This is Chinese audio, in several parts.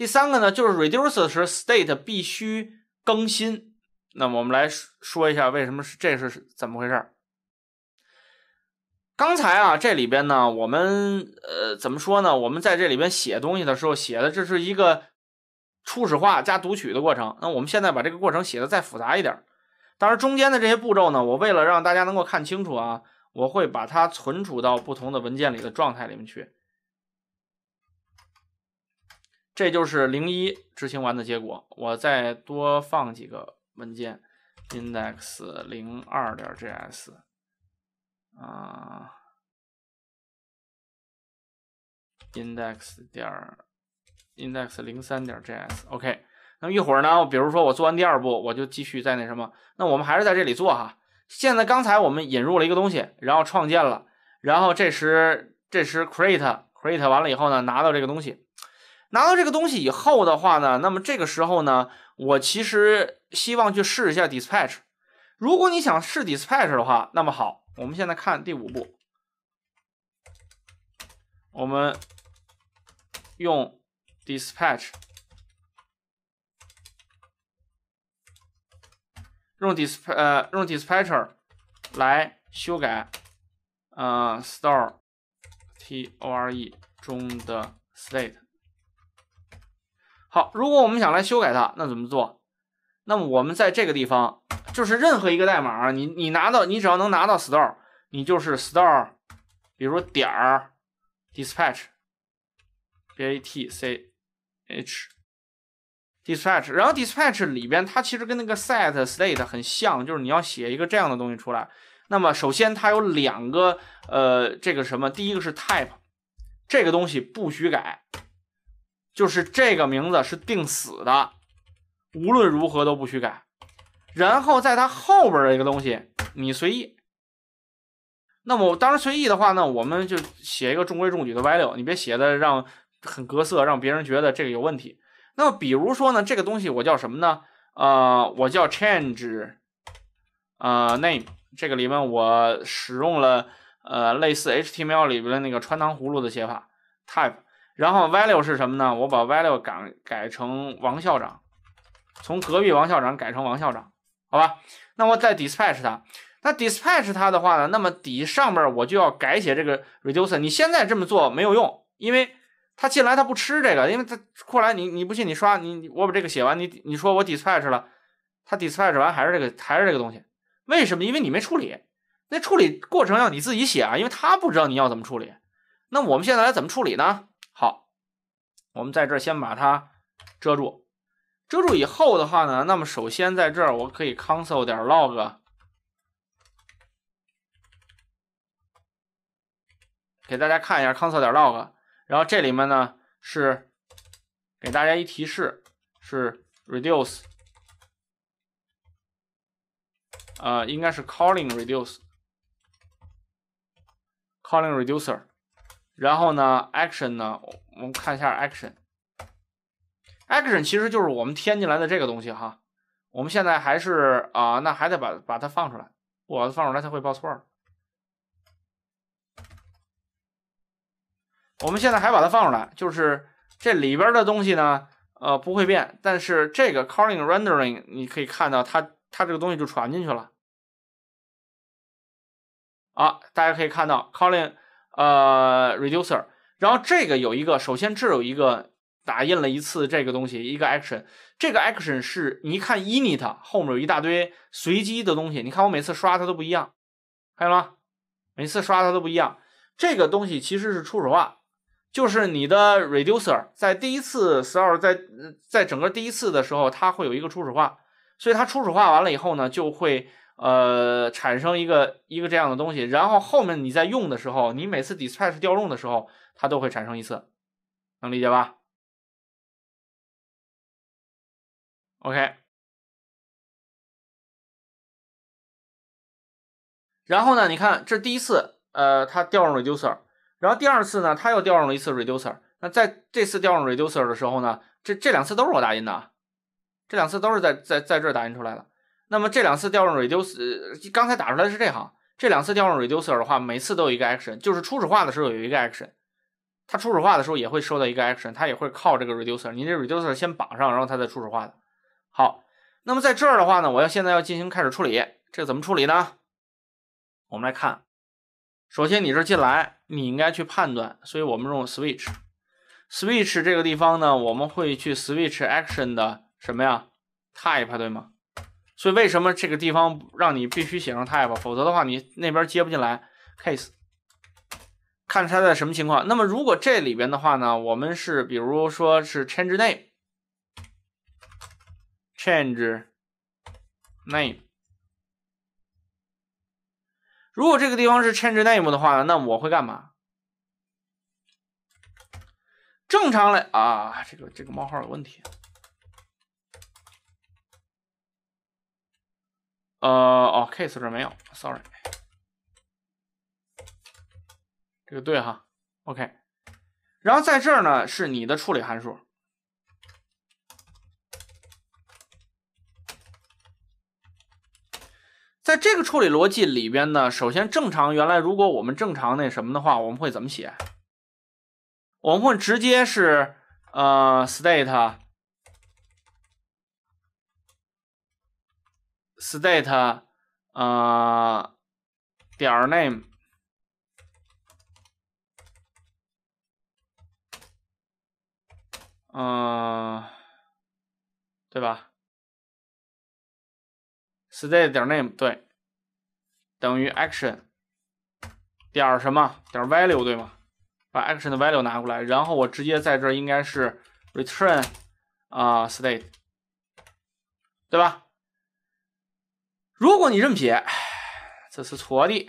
第三个呢，就是 reduce 时 state 必须更新。那么我们来说一下为什么是这是怎么回事儿。刚才啊，这里边呢，我们呃怎么说呢？我们在这里边写东西的时候写的这是一个初始化加读取的过程。那我们现在把这个过程写的再复杂一点。当然中间的这些步骤呢，我为了让大家能够看清楚啊，我会把它存储到不同的文件里的状态里面去。这就是零一执行完的结果。我再多放几个文件：index 零二点 js 啊，index 点 index 零三点 js。OK，那么一会儿呢，比如说我做完第二步，我就继续在那什么，那我们还是在这里做哈。现在刚才我们引入了一个东西，然后创建了，然后这时这时 create create 完了以后呢，拿到这个东西。拿到这个东西以后的话呢，那么这个时候呢，我其实希望去试一下 dispatch。如果你想试 dispatch 的话，那么好，我们现在看第五步，我们用 dispatch，用 dis，p 呃，用 dispatcher 来修改，呃，store t o r e 中的 state。好，如果我们想来修改它，那怎么做？那么我们在这个地方，就是任何一个代码，你你拿到，你只要能拿到 store，你就是 store，比如点儿 dispatch，b a t c h，dispatch。然后 dispatch 里边，它其实跟那个 set state 很像，就是你要写一个这样的东西出来。那么首先它有两个，呃，这个什么，第一个是 type，这个东西不许改。就是这个名字是定死的，无论如何都不许改。然后在它后边儿的一个东西，你随意。那么，我当时随意的话呢，我们就写一个中规中矩的 value，你别写的让很格色，让别人觉得这个有问题。那么，比如说呢，这个东西我叫什么呢？呃，我叫 change，呃，name。这个里面我使用了呃类似 HTML 里边的那个穿糖葫芦的写法，type。然后 value 是什么呢？我把 value 改改成王校长，从隔壁王校长改成王校长，好吧？那我再 dispatch 它，那 dispatch 它的话呢？那么底上面我就要改写这个 reducer。你现在这么做没有用，因为他进来他不吃这个，因为他过来你你不信你刷你我把这个写完你你说我 dispatch 了，他 dispatch 完还是这个还是这个东西？为什么？因为你没处理，那处理过程要你自己写啊，因为他不知道你要怎么处理。那我们现在来怎么处理呢？好，我们在这儿先把它遮住。遮住以后的话呢，那么首先在这儿我可以 console 点 log 给大家看一下 console 点 log。然后这里面呢是给大家一提示，是 reduce，呃，应该是 calling reduce，calling reducer。然后呢，action 呢？我们看一下 action，action 其实就是我们添进来的这个东西哈。我们现在还是啊，那还得把把它放出来，不放出来它会报错儿。我们现在还把它放出来，就是这里边的东西呢，呃，不会变，但是这个 calling rendering 你可以看到它它这个东西就传进去了。啊，大家可以看到 calling。呃，reducer，然后这个有一个，首先这有一个打印了一次这个东西，一个 action，这个 action 是你看 init 后面有一大堆随机的东西，你看我每次刷它都不一样，看见了吗？每次刷它都不一样，这个东西其实是初始化，就是你的 reducer 在第一次时候，在在整个第一次的时候，它会有一个初始化。所以它初始化完了以后呢，就会呃产生一个一个这样的东西。然后后面你在用的时候，你每次 dispatch 调用的时候，它都会产生一次，能理解吧？OK。然后呢，你看这第一次，呃，它调用 reducer，然后第二次呢，它又调用了一次 reducer。那在这次调用 reducer 的时候呢，这这两次都是我打印的。这两次都是在在在这儿打印出来的。那么这两次调用 reducer，刚才打出来是这行。这两次调用 reducer 的话，每次都有一个 action，就是初始化的时候有一个 action。它初始化的时候也会收到一个 action，它也会靠这个 reducer。你这 reducer 先绑上，然后它再初始化的。好，那么在这儿的话呢，我要现在要进行开始处理，这怎么处理呢？我们来看，首先你这进来，你应该去判断，所以我们用 switch。switch 这个地方呢，我们会去 switch action 的。什么呀？type 对吗？所以为什么这个地方让你必须写上 type？否则的话，你那边接不进来。case 看它在什么情况。那么如果这里边的话呢，我们是比如说是 change name，change name。如果这个地方是 change name 的话，那我会干嘛？正常来啊，这个这个冒号有问题。呃哦，case 这没有，sorry，这个对哈，OK，然后在这儿呢是你的处理函数，在这个处理逻辑里边呢，首先正常原来如果我们正常那什么的话，我们会怎么写？我们会直接是呃 state。state 啊点儿 name，嗯，对吧？state 点儿 name 对，等于 action 点儿什么点儿 value 对吗？把 action 的 value 拿过来，然后我直接在这应该是 return 啊 state，对吧？如果你这么写，这是错的。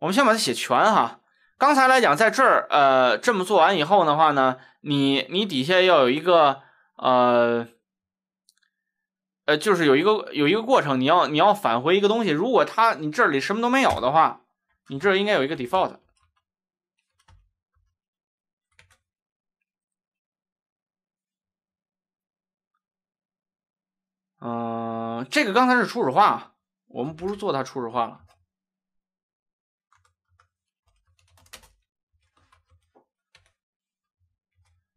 我们先把它写全哈。刚才来讲，在这儿，呃，这么做完以后的话呢，你你底下要有一个，呃，呃，就是有一个有一个过程，你要你要返回一个东西。如果它你这里什么都没有的话，你这应该有一个 default，啊。这个刚才是初始化，我们不是做它初始化了，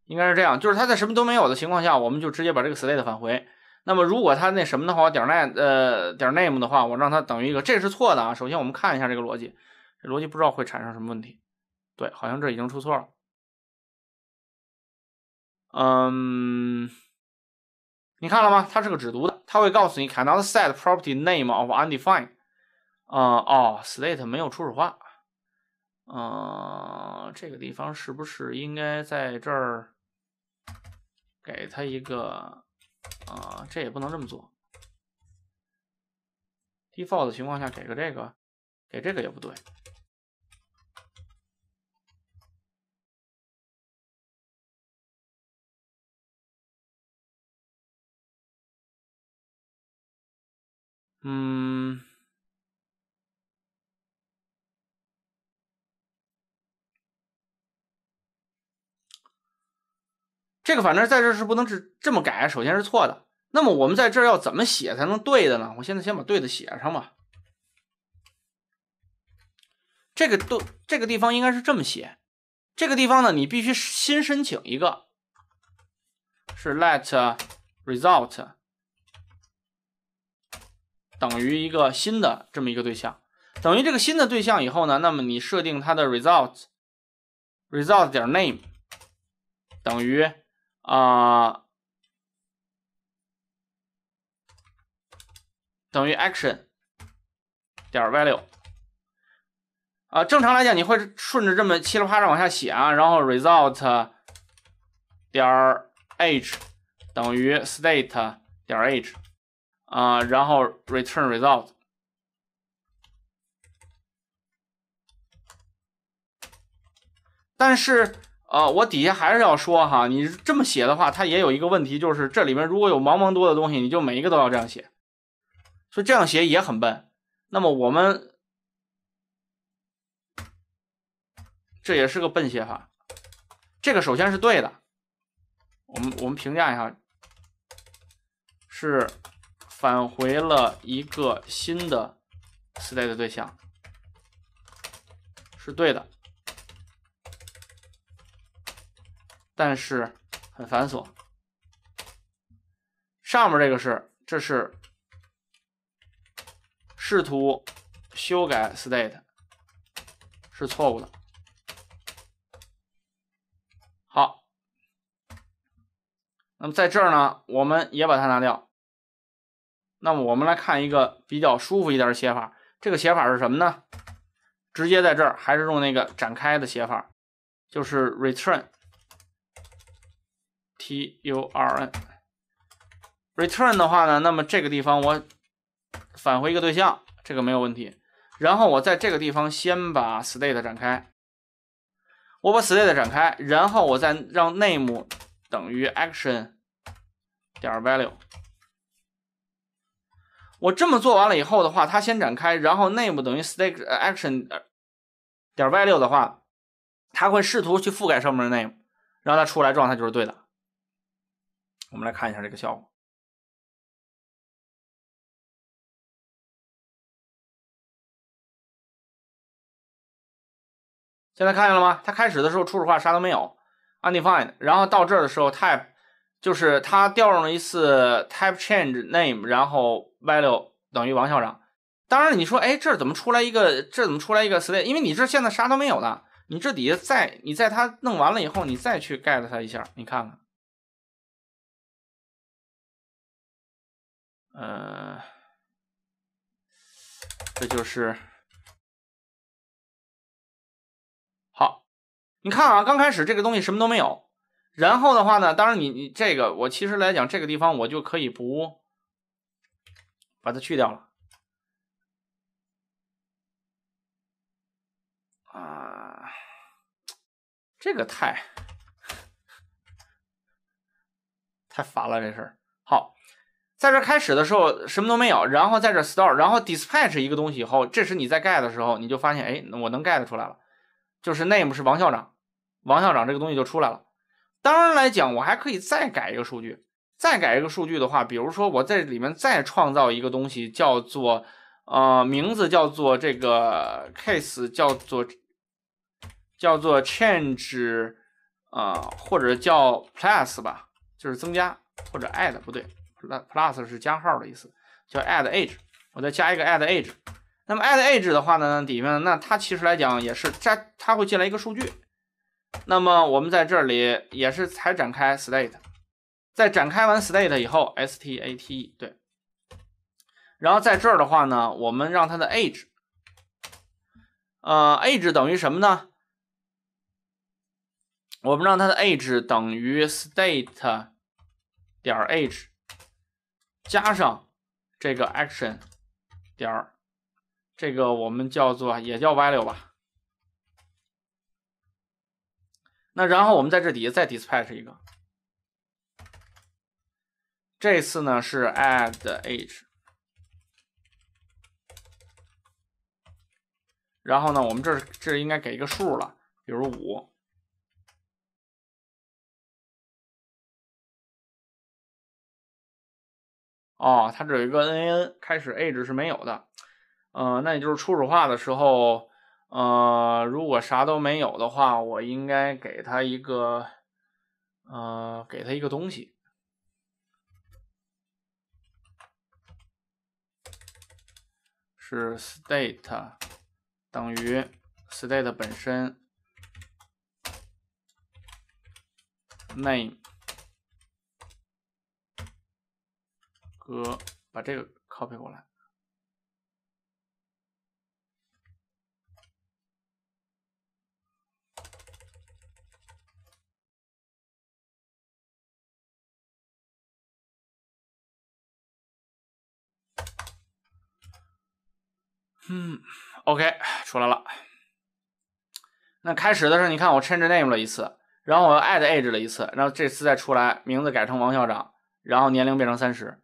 应该是这样，就是它在什么都没有的情况下，我们就直接把这个 slate 返回。那么如果它那什么的话，点 name，呃，点 name 的话，我让它等于一个，这是错的啊。首先我们看一下这个逻辑，这逻辑不知道会产生什么问题。对，好像这已经出错了。嗯。你看了吗？它是个只读的，它会告诉你 cannot set property name of undefined。啊哦，state 没有初始化。啊，这个地方是不是应该在这儿给它一个？啊，这也不能这么做。default 情况下给个这个，给这个也不对。嗯，这个反正在这是不能这这么改，首先是错的。那么我们在这要怎么写才能对的呢？我现在先把对的写上吧。这个都这个地方应该是这么写，这个地方呢，你必须新申请一个，是 let result。等于一个新的这么一个对象，等于这个新的对象以后呢，那么你设定它的 result，result 点 name 等于啊等于 action 点 value 啊。正常来讲，你会顺着这么噼里啪啦往下写啊，然后 result 点 age 等于 state 点 age。啊，然后 return result。但是，呃，我底下还是要说哈，你这么写的话，它也有一个问题，就是这里面如果有茫茫多的东西，你就每一个都要这样写，所以这样写也很笨。那么我们这也是个笨写法，这个首先是对的，我们我们评价一下是。返回了一个新的 state 对象，是对的，但是很繁琐。上面这个是，这是试图修改 state，是错误的。好，那么在这儿呢，我们也把它拿掉。那么我们来看一个比较舒服一点的写法，这个写法是什么呢？直接在这儿，还是用那个展开的写法，就是 return t u r n。return 的话呢，那么这个地方我返回一个对象，这个没有问题。然后我在这个地方先把 state 展开，我把 state 展开，然后我再让 name 等于 action 点 value。我这么做完了以后的话，它先展开，然后 name 等于 s t a c k action 点 value 的话，它会试图去覆盖上面的 name，然后它出来状态就是对的。我们来看一下这个效果。现在看见了吗？它开始的时候初始化啥都没有，undefined。然后到这儿的时候，type 就是它调用了一次 type change name，然后。value 等于王校长。当然，你说，哎，这怎么出来一个？这怎么出来一个 state？因为你这现在啥都没有呢，你这底下再，你在他弄完了以后，你再去 get 它一下，你看看。嗯，这就是好。你看啊，刚开始这个东西什么都没有。然后的话呢，当然，你你这个，我其实来讲，这个地方我就可以不。把它去掉了啊，这个太太烦了，这事儿。好，在这开始的时候什么都没有，然后在这 store，然后 dispatch 一个东西以后，这时你在 get 的时候，你就发现，哎，我能 get 出来了，就是 name 是王校长，王校长这个东西就出来了。当然来讲，我还可以再改一个数据。再改一个数据的话，比如说我在里面再创造一个东西，叫做呃，名字叫做这个 case，叫做叫做 change，啊，或者叫 plus 吧，就是增加或者 add 不对，plus 是加号的意思，叫 add age，我再加一个 add age。那么 add age 的话呢，里面那它其实来讲也是加，它会进来一个数据。那么我们在这里也是才展开 state。在展开完 state 以后，state 对，然后在这儿的话呢，我们让它的 age，呃，age 等于什么呢？我们让它的 age 等于 state 点 age 加上这个 action 点儿这个我们叫做也叫 value 吧。那然后我们在这底下再 dispatch 一个。这次呢是 add age，然后呢，我们这这应该给一个数了，比如五。哦，它只有一个 NaN，开始 age 是没有的。呃，那也就是初始化的时候，呃，如果啥都没有的话，我应该给它一个，呃，给它一个东西。是 state 等于 state 本身 name 和把这个 copy 过来。嗯，OK 出来了。那开始的时候，你看我 c h a name g e n 了一次，然后我又 add age 了一次，然后这次再出来，名字改成王校长，然后年龄变成三十。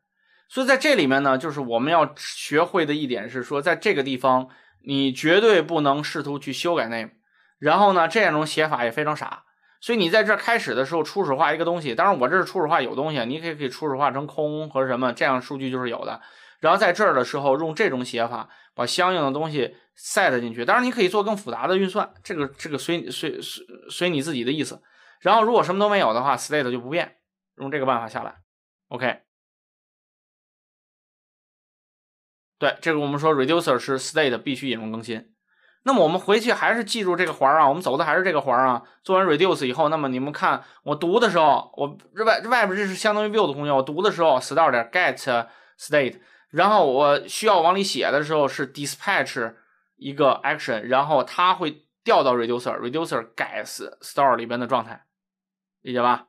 所以在这里面呢，就是我们要学会的一点是说，在这个地方你绝对不能试图去修改 name。然后呢，这种写法也非常傻。所以你在这开始的时候初始化一个东西，当然我这是初始化有东西，你可以可以初始化成空和什么，这样数据就是有的。然后在这儿的时候，用这种写法把相应的东西 set 进去。当然，你可以做更复杂的运算，这个这个随随随随你自己的意思。然后如果什么都没有的话，state 就不变。用这个办法下来，OK。对，这个我们说 reducer 是 state 必须引用更新。那么我们回去还是记住这个环啊，我们走的还是这个环啊。做完 reduce 以后，那么你们看我读的时候，我这外这外边这是相当于 build 空间，我读的时候 start 点 get state。然后我需要往里写的时候是 dispatch 一个 action，然后它会调到 reducer，reducer g e store 里边的状态，理解吧？